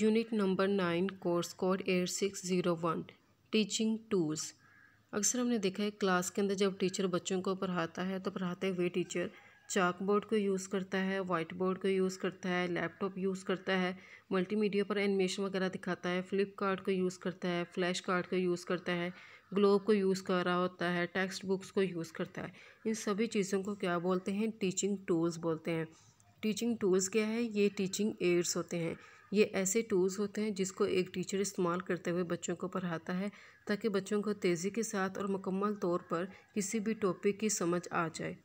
unit number nine course code eight six zero one teaching tools अक्सर हमने देखा है क्लास के अंदर जब टीचर बच्चों को पढ़ाता है तो पढ़ाते हुए टीचर चाक बोर्ड को यूज़ करता है वाइट बोर्ड को यूज़ करता है लैपटॉप यूज़ करता है मल्टीमीडिया पर एनिमेशन वगैरह दिखाता है फ्लिपकार्ट को यूज़ करता है फ्लैश कार्ड को यूज़ करता है ग्लोब को यूज़ कर रहा होता है टेक्स्ट बुक्स को यूज़ करता है इन सभी चीज़ों को क्या बोलते हैं टीचिंग टूल्स बोलते हैं टीचिंग टूल्स क्या है ये टीचिंग एड्स होते हैं ये ऐसे टूल्स होते हैं जिसको एक टीचर इस्तेमाल करते हुए बच्चों को पढ़ाता है ताकि बच्चों को तेज़ी के साथ और मुकम्मल तौर पर किसी भी टॉपिक की समझ आ जाए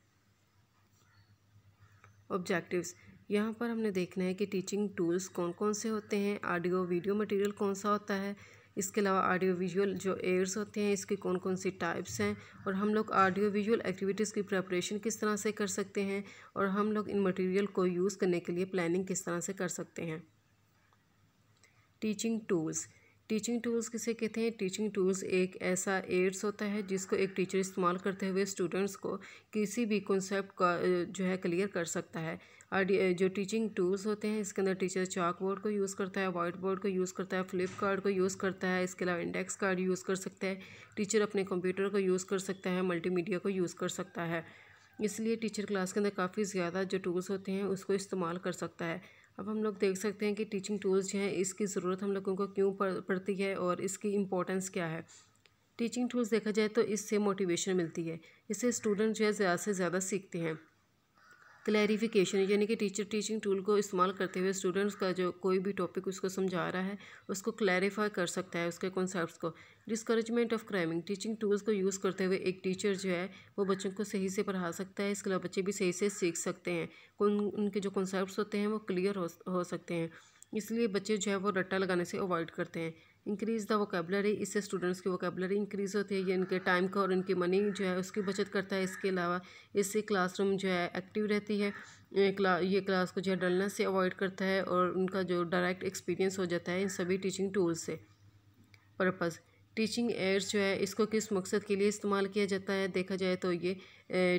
ऑब्जेक्टिव्स यहाँ पर हमने देखना है कि टीचिंग टूल्स कौन कौन से होते हैं ऑडियो वीडियो मटेरियल कौन सा होता है इसके अलावा ऑडियो विजुअल जो एयर्स होते हैं इसकी कौन कौन सी टाइप्स हैं और हम लोग ऑडियो विजुअल एक्टिविटीज़ की प्रेपरेशन किस तरह से कर सकते हैं और हम लोग इन मटेरियल को यूज़ करने के लिए प्लानिंग किस तरह से कर सकते हैं टीचिंग टूल्स टीचिंग टूल्स किसे कहते हैं टीचिंग टूल्स एक ऐसा एड्स होता है जिसको एक टीचर इस्तेमाल करते हुए स्टूडेंट्स को किसी भी कॉन्सेप्ट का जो है क्लियर कर सकता है और जो टीचिंग टूल्स होते हैं इसके अंदर टीचर चाक बोर्ड को यूज़ करता है वाइट बोर्ड को यूज़ करता है फ्लिप कार्ड को यूज़ करता है इसके अलावा इंडेक्स कार्ड यूज़ कर सकते हैं टीचर अपने कंप्यूटर को यूज़ कर सकता है मल्टी को यूज़ कर सकता है इसलिए टीचर क्लास के अंदर काफ़ी ज़्यादा जो टूल्स होते हैं उसको इस्तेमाल कर सकता है अब हम लोग देख सकते हैं कि टीचिंग टूल्स जो हैं इसकी ज़रूरत हम लोगों को क्यों पड़ती है और इसकी इम्पोर्टेंस क्या है टीचिंग टूल्स देखा जाए तो इससे मोटिवेशन मिलती है इससे स्टूडेंट जो है ज़्यादा से ज़्यादा सीखते हैं क्लैरिफिकेशन यानी कि टीचर टीचिंग टूल को इस्तेमाल करते हुए स्टूडेंट्स का जो कोई भी टॉपिक उसको समझा रहा है उसको क्लैरिफाई कर सकता है उसके कॉन्सेप्ट को discouragement of cramming teaching tools को यूज़ करते हुए एक टीचर जो है वो बच्चों को सही से पढ़ा सकता है इसके अलावा बच्चे भी सही से सीख सकते हैं उन उनके जो कॉन्सेप्ट होते हैं वो क्लियर हो, हो सकते हैं इसलिए बच्चे जो है वो रट्टा लगाने से अवॉइड करते हैं इंक्रीज़ द वोकेबलरी इससे स्टूडेंट्स की वोकेबलरी इंक्रीज़ होती है ये इनके टाइम का और इनकी मनी जो है उसकी बचत करता है इसके अलावा इससे क्लासरूम जो है एक्टिव रहती है ये क्लास को जो है डलनेस से अवॉइड करता है और उनका जो डायरेक्ट एक्सपीरियंस हो जाता है इन सभी टीचिंग टूल्स से पर्पज़ टीचिंग एड्स जो है इसको किस मकसद के लिए इस्तेमाल किया जाता है देखा जाए तो ये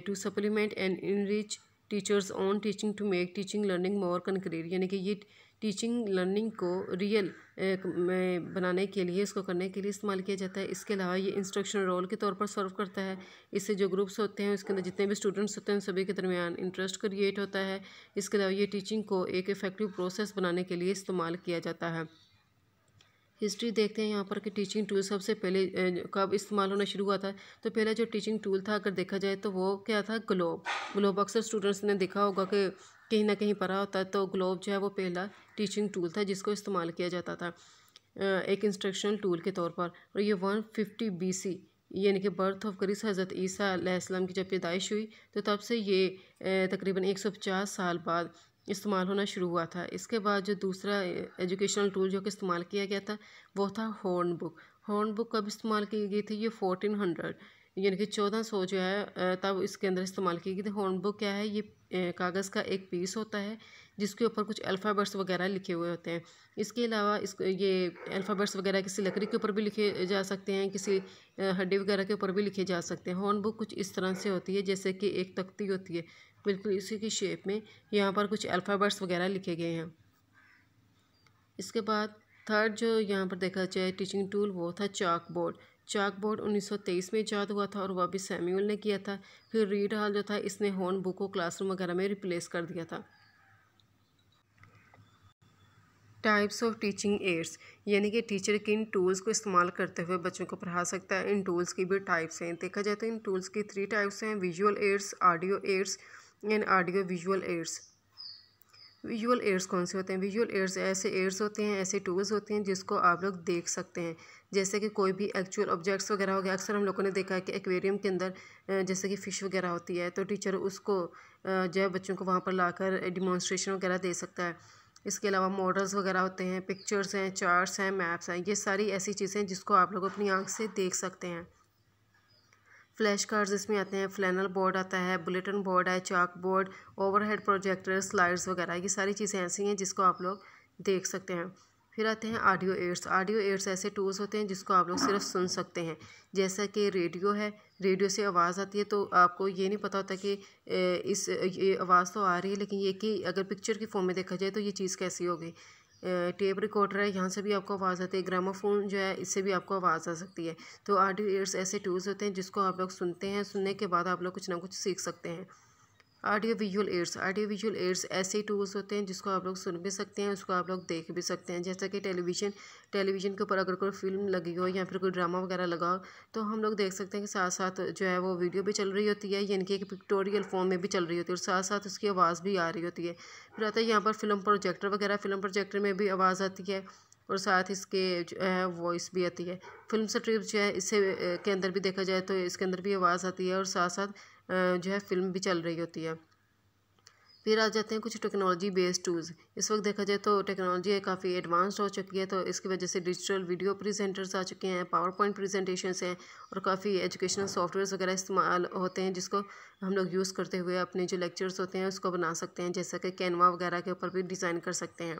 to supplement and enrich teachers on teaching to make teaching learning more concrete यानी कि ये टीचिंग लर्निंग को रियल बनाने के लिए इसको करने के लिए इस्तेमाल किया जाता है इसके अलावा ये इंस्ट्रक्शन रोल के तौर पर सर्व करता है इससे जो ग्रुप्स होते हैं उसके अंदर जितने भी स्टूडेंट्स होते हैं सभी के दरमियान इंटरेस्ट क्रिएट होता है इसके अलावा ये टीचिंग को एक इफ़ेक्टिव प्रोसेस बनाने के लिए इस्तेमाल किया जाता है हिस्ट्री देखते हैं यहाँ पर कि टीचिंग टूल सबसे पहले कब इस्तेमाल होना शुरू हुआ था तो पहला जो टीचिंग टूल था अगर देखा जाए तो वो क्या था ग्लोब ग्लोब अक्सर स्टूडेंट्स ने देखा होगा कि कहीं ना कहीं पड़ा होता तो ग्लोब जो है वो पहला टीचिंग टूल था जिसको इस्तेमाल किया जाता था एक इंस्ट्रक्शनल टूल के तौर पर और ये वन फिफ्टी बी सी यानी कि बर्थ ऑफ करीस हज़रत ईसा अलैहिस्सलाम की जब पैदाइश हुई तो तब से ये तकरीबन एक सौ पचास साल बाद इस्तेमाल होना शुरू हुआ था इसके बाद जो दूसरा एजुकेशनल टूल जो कि इस्तेमाल किया गया था वो था हॉर्न बुक हॉर्न बुक कब इस्तेमाल की गई थी ये फोर्टीन हंड्रेड यानी कि चौदह सौ जो है तब इसके अंदर इस्तेमाल की गई थी हॉर्न बुक क्या है ये कागज़ का एक पीस होता है जिसके ऊपर कुछ अल्फ़ाबेट्स वगैरह लिखे हुए होते हैं इसके अलावा इस ये अल्फ़ाबेट्स वगैरह किसी लकड़ी के ऊपर भी लिखे जा सकते हैं किसी हड्डी वगैरह के ऊपर भी लिखे जा सकते हैं हॉर्न बुक कुछ इस तरह से होती है जैसे कि एक तख्ती होती है बिल्कुल इसी की शेप में यहाँ पर कुछ अल्फ़ाबेट्स वगैरह लिखे गए हैं इसके बाद थर्ड जो यहाँ पर देखा जाए टीचिंग टूल वो था चाक बोर्ड चाक बोर्ड 1923 में ईजाद हुआ था और वह भी सैम्यूल ने किया था फिर रीड हॉल जो था इसने हॉर्न बुक को क्लासरूम वगैरह में रिप्लेस कर दिया था टाइप्स ऑफ टीचिंग एड्स यानी कि टीचर किन टूल्स को इस्तेमाल करते हुए बच्चों को पढ़ा सकता है इन टूल्स की भी टाइप्स हैं देखा जाए तो इन टूल्स की थ्री टाइप्स हैं visual aids audio aids and audio visual aids visual aids कौन से होते हैं विजुअल एड्स ऐसे एड्स होते हैं ऐसे टूल्स होते हैं जिसको आप लोग देख सकते हैं जैसे कि कोई भी एक्चुअल ऑब्जेक्ट्स वगैरह हो गया अक्सर हम लोगों ने देखा है कि एक्वेरियम के अंदर जैसे कि फ़िश वगैरह होती है तो टीचर उसको जो है बच्चों को वहाँ पर कर डिमॉन्स्ट्रेशन वगैरह दे सकता है इसके अलावा मॉडल्स वगैरह होते हैं पिक्चर्स हैं चार्ट्स हैं मैप्स हैं ये सारी ऐसी चीज़ें जिसको आप लोग अपनी आँख से देख सकते हैं फ्लैश कार्ड्स इसमें आते हैं फ्लैनल बोर्ड आता है बुलेटिन बोर्ड है chalk board overhead projector slides वगैरह ये सारी चीज़ें ऐसी हैं जिसको आप लोग देख सकते हैं फिर आते हैं ऑडियो एड्स ऑडियो एड्स ऐसे टूल्स होते हैं जिसको आप लोग सिर्फ सुन सकते हैं जैसा कि रेडियो है रेडियो से आवाज़ आती है तो आपको ये नहीं पता होता कि इस ये आवाज़ तो आ रही है लेकिन ये कि अगर पिक्चर की फॉर्म में देखा जाए तो ये चीज़ कैसी होगी टेप रिकॉर्डर है यहाँ से भी आपको आवाज़ आती है ग्रामोफोन जो है इससे भी आपको आवाज़ आ सकती है तो ऑडियो ईयर्स ऐसे टूल्स होते हैं जिसको आप लोग सुनते हैं सुनने के बाद आप लोग कुछ ना कुछ सीख सकते हैं audio visual aids audio visual aids ऐसे टूल्स होते हैं जिसको आप लोग सुन भी सकते हैं उसको आप लोग देख भी सकते हैं जैसा कि टेलीविज़न टेलीविज़न के ऊपर अगर कोई फिल्म लगी हो या फिर कोई ड्रामा वगैरह लगा हो तो हम लोग देख सकते हैं कि साथ साथ जो है वो वीडियो भी चल रही होती है यानी कि एक पिक्टोरियल फॉर्म में भी चल रही होती है और साथ साथ उसकी आवाज़ भी आ रही होती है फिर आता है यहाँ पर फिल्म प्रोजेक्टर वगैरह फिल्म प्रोजेक्टर में भी आवाज़ आती है और साथ इसके जो है वॉइस भी आती है फिल्म स्ट्रिप्स जो है इससे के अंदर भी देखा जाए तो इसके अंदर भी आवाज़ आती है और साथ साथ जो है फिल्म भी चल रही होती है फिर आ जाते हैं कुछ टेक्नोलॉजी बेस्ड टूल्स इस वक्त देखा जाए तो टेक्नोलॉजी काफ़ी एडवांस्ड हो चुकी है तो इसकी वजह से डिजिटल वीडियो प्रेजेंटर्स आ चुके हैं पावर पॉइंट प्रेजेंटेशंस हैं और काफ़ी एजुकेशनल सॉफ्टवेयर्स वगैरह इस्तेमाल होते हैं जिसको हम लोग यूज़ करते हुए अपने जो लेक्चर्स होते हैं उसको बना सकते हैं जैसा कि कैनवा वगैरह के ऊपर भी डिज़ाइन कर सकते हैं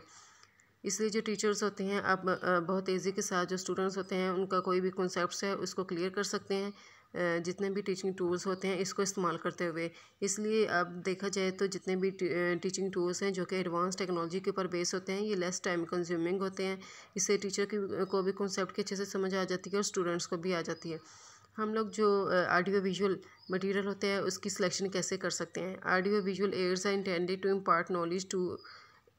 इसलिए जो टीचर्स होते हैं आप बहुत तेज़ी के साथ जो स्टूडेंट्स होते हैं उनका कोई भी कॉन्सेप्ट है उसको क्लियर कर सकते हैं जितने भी टीचिंग टूल्स होते हैं इसको इस्तेमाल करते हुए इसलिए अब देखा जाए तो जितने भी टीचिंग टूल्स हैं जो कि एडवांस टेक्नोलॉजी के ऊपर बेस होते हैं ये लेस टाइम कंज्यूमिंग होते हैं इससे टीचर की को भी कॉन्सेप्ट की अच्छे से समझ आ जाती है और स्टूडेंट्स को भी आ जाती है हम लोग जो आडियो विजुअल मटीरियल होते हैं उसकी सिलेक्शन कैसे कर सकते हैं audio visual aids are intended to impart knowledge to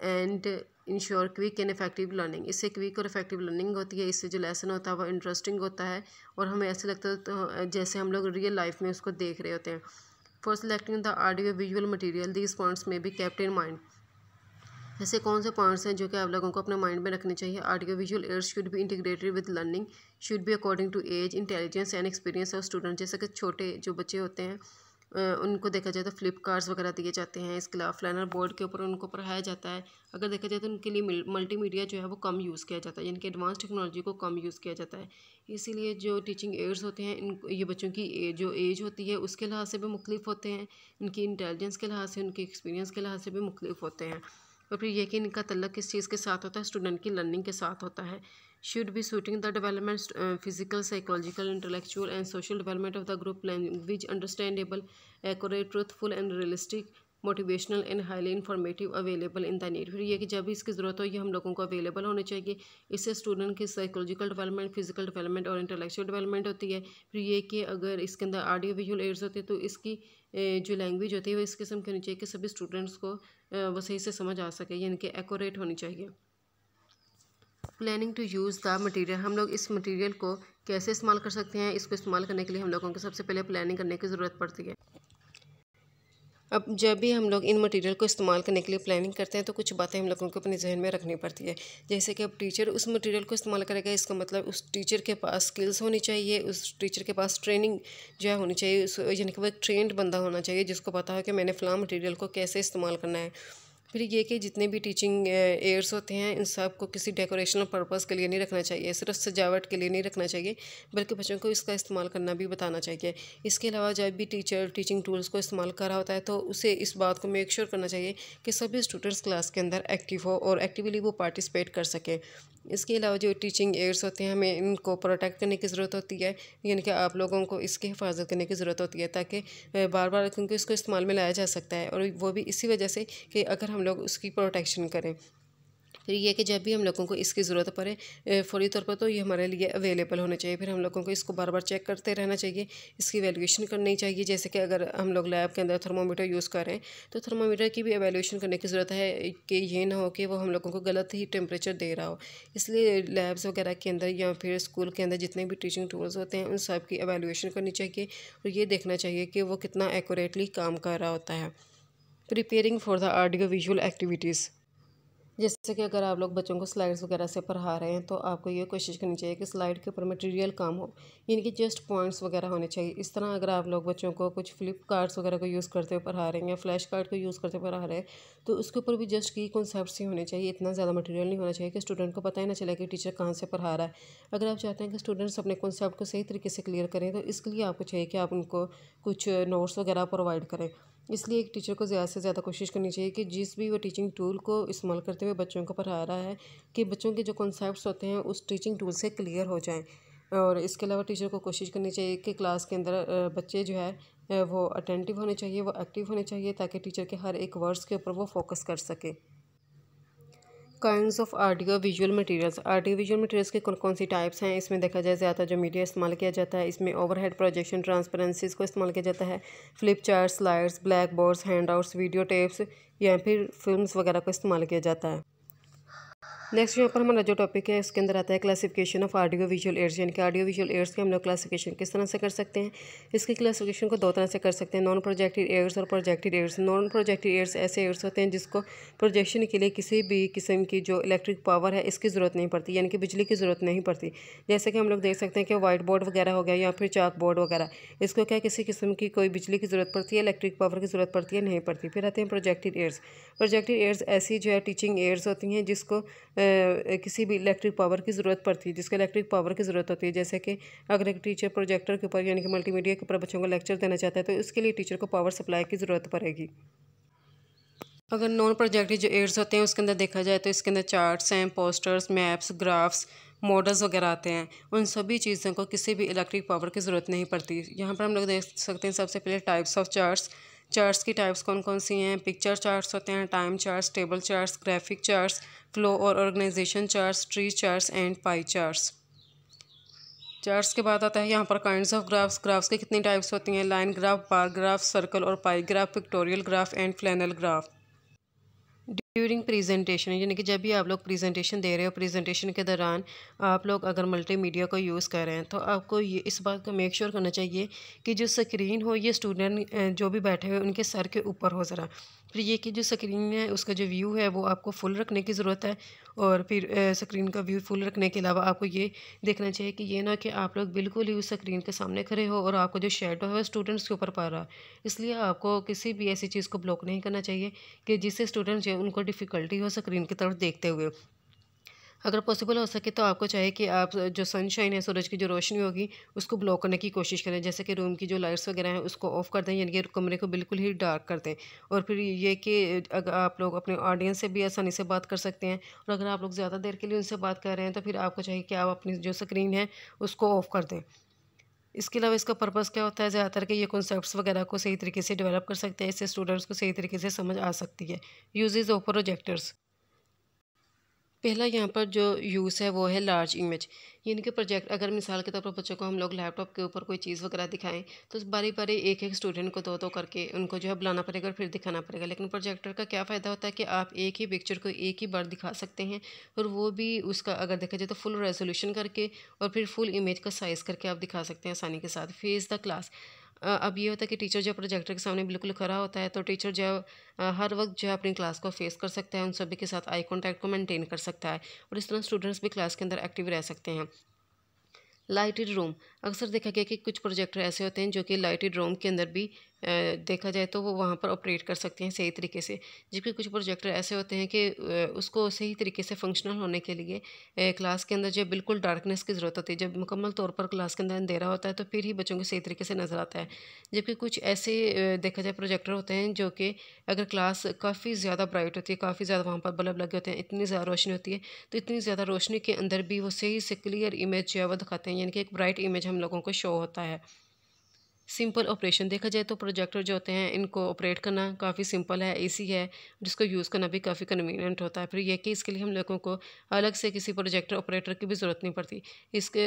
and ensure quick and effective learning इससे क्विक और इफेक्टिव लर्निंग होती है इससे जो लेसन होता है वो इंटरेस्टिंग होता है और हमें ऐसे लगता है तो जैसे हम लोग रियल लाइफ में उसको देख रहे होते हैं for selecting the audio visual material these points में भी कैप्ट इन माइंड ऐसे कौन से पॉइंट्स हैं जो कि आप लोगों को अपने माइंड में रखने चाहिए audio visual aids should be integrated with learning should be according to age intelligence and experience of student जैसे कि छोटे जो बच्चे होते हैं उनको देखा जाए तो फ्लिप कार्ड्स वगैरह दिए जाते हैं इसके अलावा फ्लैनर बोर्ड के ऊपर उनको पढ़ाया जाता है अगर देखा जाए तो उनके लिए मीडिया जो है वो कम यूज़ किया जाता है यानी कि एडवांस टेक्नोलॉजी को कम यूज़ किया जाता है इसीलिए जो टीचिंग एड्स होते हैं इन ये बच्चों की ए, जो एज होती है उसके लिहाज से भी मुख्तलिफ होते हैं उनकी इंटेलिजेंस के लिहाज से उनके एक्सपीरियंस के लिहाज से भी मुख्तलिफ होते हैं और फिर यह कि इनका तल्लक किस चीज़ के साथ होता है स्टूडेंट की लर्निंग के साथ होता है should be suiting the development physical psychological intellectual and social development of the group language understandable accurate truthful and realistic motivational and highly informative available in the need फिर यह कि जब भी इसकी ज़रूरत हो ये हम लोगों को अवेलेबल होने चाहिए इससे स्टूडेंट की साइकोलॉजिकल डेवलपमेंट फिजिकल डेवलपमेंट और इंटेलेक्चुअल डेवलपमेंट होती है फिर ये कि अगर इसके अंदर आडियो विजुअल एड्स होते हैं तो इसकी जो लैंग्वेज होती है वो इस किस्म की होनी चाहिए कि सभी स्टूडेंट्स को वो सही से समझ आ सके यानी कि एकोरेट होनी चाहिए planning to use the material हम लोग इस मटीरियल को कैसे इस्तेमाल कर सकते हैं इसको इस्तेमाल करने के लिए हम लोगों को सबसे पहले प्लानिंग करने की ज़रूरत पड़ती है अब जब भी हम लोग इन मटेरियल को इस्तेमाल करने के लिए प्लानिंग करते हैं तो कुछ बातें हम लोगों को अपने जहन में रखनी पड़ती है जैसे कि अब टीचर उस मटेरियल को इस्तेमाल करेगा इसका मतलब उस टीचर के पास स्किल्स होनी चाहिए उस टीचर के पास ट्रेनिंग जो है होनी चाहिए यानी कि वह एक ट्रेंड बंदा होना चाहिए जिसको पता हो कि मैंने फ़लाँ मटीरियल को कैसे इस्तेमाल करना है फिर ये कि जितने भी टीचिंग एयर्स होते हैं इन सब को किसी डेकोरेशनल पर्पज़ के लिए नहीं रखना चाहिए सिर्फ सजावट के लिए नहीं रखना चाहिए बल्कि बच्चों को इसका इस्तेमाल करना भी बताना चाहिए इसके अलावा जब भी टीचर टीचिंग टूल्स को इस्तेमाल कर रहा होता है तो उसे इस बात को मेक श्योर sure करना चाहिए कि सभी स्टूडेंट्स क्लास के अंदर एक्टिव हो और एक्टिवली वो पार्टिसिपेट कर सकें इसके अलावा जो टीचिंग एड्स होते हैं हमें इनको प्रोटेक्ट करने की ज़रूरत होती है यानी कि आप लोगों को इसकी हिफाजत करने की ज़रूरत होती है ताकि बार बार क्योंकि इसको इस्तेमाल में लाया जा सकता है और वो भी इसी वजह से कि अगर हम लोग उसकी प्रोटेक्शन करें फिर यह कि जब भी हम लोगों को इसकी ज़रूरत पड़े फौरी तौर पर तो ये हमारे लिए अवेलेबल होना चाहिए फिर हम लोगों को इसको बार बार चेक करते रहना चाहिए इसकी वैल्यूएशन करनी चाहिए जैसे कि अगर हम लोग लैब के अंदर थर्मोमीटर यूज़ करें तो थर्मोमीटर की भी एवेल्यूशन करने की ज़रूरत है कि ये ना हो कि वो हम लोगों को गलत ही टेम्परेचर दे रहा हो इसलिए लैब्स वगैरह के अंदर या फिर स्कूल के अंदर जितने भी टीचिंग टूल्स होते हैं उन सब की एवेल्यूशन करनी चाहिए और ये देखना चाहिए कि वो कितना एकोरेटली काम कर रहा होता है preparing for the audio visual activities जैसे कि अगर आप लोग बच्चों को स्लाइड्स वगैरह से पढ़ा रहे हैं तो आपको ये कोशिश करनी चाहिए कि स्लाइड के ऊपर मटेरियल काम हो यानी कि जस्ट पॉइंट्स वगैरह होने चाहिए इस तरह अगर आप लोग बच्चों को कुछ फ्लिप कार्ड्स वगैरह को यूज़ करते हुए पढ़ा रहे हैं या फ्लैश कार्ड को यूज़ करते हुए पढ़ा रहे हैं तो उसके ऊपर भी जस्ट की कॉन्सेप्ट ही होने चाहिए इतना ज़्यादा मटेरियल नहीं होना चाहिए कि स्टूडेंट को पता ही ना चले कि टीचर कहाँ से पढ़ा रहा है अगर आप चाहते हैं कि स्टूडेंट्स अपने कॉन्सेप्ट को सही तरीके से क्लियर करें तो इसके लिए आपको चाहिए कि आप उनको कुछ नोट्स वगैरह प्रोवाइड करें इसलिए एक टीचर को ज़्यादा से ज़्यादा कोशिश करनी चाहिए कि जिस भी वो टीचिंग टूल को इस्तेमाल करते हुए बच्चों को पढ़ा रहा है कि बच्चों के जो कॉन्सेप्ट होते हैं उस टीचिंग टूल से क्लियर हो जाएँ और इसके अलावा टीचर को कोशिश करनी चाहिए कि क्लास के अंदर बच्चे जो है वो अटेंटिव होने चाहिए वो एक्टिव होने चाहिए ताकि टीचर के हर एक वर्ड्स के ऊपर वो फोकस कर सके kind of audio visual materials audio visual materials के कौन कौन सी टाइप्स हैं इसमें देखा जाए ज़्यादा जो मीडिया इस्तेमाल किया जाता है इसमें ओवरहेड प्रोजेक्शन ट्रांसपेरेंसीज को इस्तेमाल किया जाता है flip chart slides blackboards handouts video tapes या फिर फिल्म्स वगैरह को इस्तेमाल किया जाता है नेक्स्ट यहाँ पर हमारा जो टॉपिक है इसके अंदर आता है classification of audio visual aids यानी कि आडियो विजुअल एड्स के हम लोग क्लासिफिकेशन किस तरह से कर सकते हैं इसकी क्लासिफिकेशन को दो तरह से कर सकते हैं नॉन प्रोजेक्टेड एयर्स और projected aids non projected aids ऐसे एयर्स होते हैं जिसको प्रोजेक्शन के लिए किसी भी किस्म की जो इलेक्ट्रिक पावर है इसकी ज़रूरत नहीं पड़ती यानी कि बिजली की ज़रूरत नहीं पड़ती जैसे कि हम लोग देख सकते हैं कि वाइट बोर्ड वगैरह हो गया या फिर चाक बोर्ड वगैरह इसको क्या किसी किस्म की कोई बिजली की ज़रूरत पड़ती है इलेक्ट्रिक पावर की ज़रूरत पड़ती है नहीं पड़ती फिर आते हैं प्रोजेक्टेड एयर्स प्रोजेक्टेड एयर्स ऐसी जो है टीचिंग एयर्स होती हैं जिसको किसी भी इलेक्ट्रिक पावर की ज़रूरत पड़ती है जिसके इलेक्ट्रिक पावर की ज़रूरत होती है जैसे कि अगर एक टीचर प्रोजेक्टर के ऊपर यानी कि मल्टीमीडिया के ऊपर बच्चों को लेक्चर देना चाहता है तो उसके लिए टीचर को पावर सप्लाई की ज़रूरत पड़ेगी अगर नॉन प्रोजेक्टिव जो एड्स होते हैं उसके अंदर देखा जाए तो इसके अंदर चार्ट्स हैं पोस्टर्स मैप्स ग्राफ्स मॉडल्स वगैरह आते हैं उन सभी चीज़ों को किसी भी इलेक्ट्रिक पावर की ज़रूरत नहीं पड़ती यहाँ पर हम लोग देख सकते हैं सबसे पहले टाइप्स ऑफ चार्ट्स चार्ट्स की टाइप्स कौन कौन सी हैं पिक्चर चार्ट्स होते हैं time charts table charts graphic charts flow और organization charts tree charts and pie charts charts के बाद आता है यहाँ पर काइंड्स ऑफ ग्राफ्स ग्राफ्स की कितनी टाइप्स होती हैं line graph bar graph circle और pie graph pictorial graph and flannel graph during presentation यानी कि जब भी आप लोग प्रेजेंटेशन दे रहे हो प्रेजेंटेशन के दौरान आप लोग अगर मल्टीमीडिया को यूज़ कर रहे हैं तो आपको ये इस बात का मेक श्योर करना चाहिए कि जो स्क्रीन हो ये स्टूडेंट जो भी बैठे हुए उनके सर के ऊपर हो ज़रा फिर ये कि जो स्क्रीन है उसका जो व्यू है वो आपको फुल रखने की ज़रूरत है और फिर स्क्रीन का व्यू फुल रखने के अलावा आपको ये देखना चाहिए कि ये ना कि आप लोग बिल्कुल ही उस स्क्रीन के सामने खड़े हो और आपको जो शेडो है वो स्टूडेंट्स के ऊपर पड़ रहा है इसलिए आपको किसी भी ऐसी चीज़ को ब्लॉक नहीं करना चाहिए कि जिससे स्टूडेंट्स हैं उनको डिफ़िकल्टी हो स्क्रीन की तरफ देखते हुए अगर पॉसिबल हो सके तो आपको चाहिए कि आप जो सनशाइन है सूरज की जो रोशनी होगी उसको ब्लॉक करने की कोशिश करें जैसे कि रूम की जो लाइट्स वगैरह हैं उसको ऑफ़ कर दें यानी कि कमरे को बिल्कुल ही डार्क कर दें और फिर ये कि अगर आप लोग अपने ऑडियंस से भी आसानी से बात कर सकते हैं और अगर आप लोग ज़्यादा देर के लिए उनसे बात कर रहे हैं तो फिर आपको चाहिए कि आप अपनी जो स्क्रीन है उसको ऑफ़ कर दें इसके अलावा इसका पर्पज़ क्या होता है ज़्यादातर कि ये कॉन्सेप्ट्स वगैरह को सही तरीके से डेवलप कर सकते हैं इससे स्टूडेंट्स को सही तरीके से समझ आ सकती है यूजेज ऑफ प्रोजेक्टर्स पहला यहाँ पर जो यूज़ है वो है लार्ज इमेज यानी कि प्रोजेक्ट अगर मिसाल के तौर पर बच्चों को हम लोग लैपटॉप के ऊपर कोई चीज़ वगैरह दिखाएं तो बारी बारी एक एक स्टूडेंट को दो दो करके उनको जो है बुलाना पड़ेगा और फिर दिखाना पड़ेगा लेकिन प्रोजेक्टर का क्या फ़ायदा होता है कि आप एक ही पिक्चर को एक ही बार दिखा सकते हैं और वो भी उसका अगर देखा जाए तो फुल रेजोल्यूशन करके और फिर फुल इमेज का साइज़ करके आप दिखा सकते हैं आसानी के साथ फेस द क्लास अब ये होता है कि टीचर जो प्रोजेक्टर के सामने बिल्कुल खड़ा होता है तो टीचर जो हर वक्त जो है अपनी क्लास को फेस कर सकता है उन सभी के साथ आई कॉन्टैक्ट को मेनटेन कर सकता है और इस तरह स्टूडेंट्स भी क्लास के अंदर एक्टिव रह सकते हैं लाइटेड रूम अक्सर देखा गया कि कुछ प्रोजेक्टर ऐसे होते हैं जो कि लाइटेड रोम के अंदर भी देखा जाए तो वो वहाँ पर ऑपरेट कर सकते हैं सही तरीके से जबकि कुछ प्रोजेक्टर ऐसे होते हैं कि उसको सही तरीके से फंक्शनल होने के लिए क्लास के अंदर जब बिल्कुल डार्कनेस की ज़रूरत होती है जब मुकम्मल तौर पर क्लास के अंदर अंधेरा होता है तो फिर ही बच्चों को सही तरीके से नज़र आता है जबकि कुछ ऐसे देखा जाए प्रोजेक्टर होते हैं जो कि अगर क्लास काफ़ी ज़्यादा ब्राइट होती है काफ़ी ज़्यादा वहाँ पर बल्ब लगे होते हैं इतनी ज़्यादा रोशनी होती है तो इतनी ज़्यादा रोशनी के अंदर भी वो सही से क्लियर इमेज जो है वो दिखाते हैं यानी कि एक ब्राइट इमेज हम लोगों को शो होता है सिंपल ऑपरेशन देखा जाए तो प्रोजेक्टर जो होते हैं इनको ऑपरेट करना काफ़ी सिंपल है इसी है जिसको यूज़ करना भी काफ़ी कन्वीनियंट होता है फिर यह कि इसके लिए हम लोगों को अलग से किसी प्रोजेक्टर ऑपरेटर की भी ज़रूरत नहीं पड़ती इसके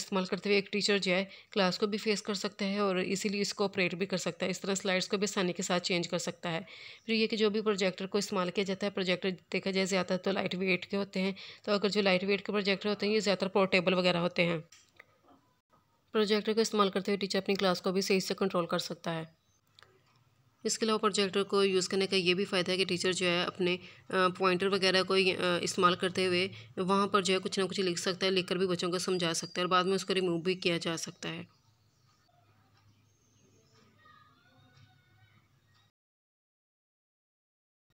इस्तेमाल करते हुए एक टीचर जो है क्लास को भी फेस कर सकता है और इसीलिए इसको ऑपरेट भी कर सकता है इस तरह स्लाइड्स को भी आसानी के साथ चेंज कर सकता है फिर यह कि जो भी प्रोजेक्टर को इस्तेमाल किया जाता है प्रोजेक्टर देखा जाए ज़्यादा तो लाइट वेट के होते हैं तो अगर जो लाइट वेट के प्रोजेक्टर होते हैं ये ज़्यादातर पोर्टेबल वगैरह होते हैं प्रोजेक्टर को इस्तेमाल करते हुए टीचर अपनी क्लास को भी सही से कंट्रोल कर सकता है इसके अलावा प्रोजेक्टर को यूज़ करने का ये भी फ़ायदा है कि टीचर जो है अपने पॉइंटर वगैरह को इस्तेमाल करते हुए वहाँ पर जो है कुछ ना कुछ लिख सकता है लिखकर भी बच्चों को समझा सकता है और बाद में उसको रिमूव भी किया जा सकता है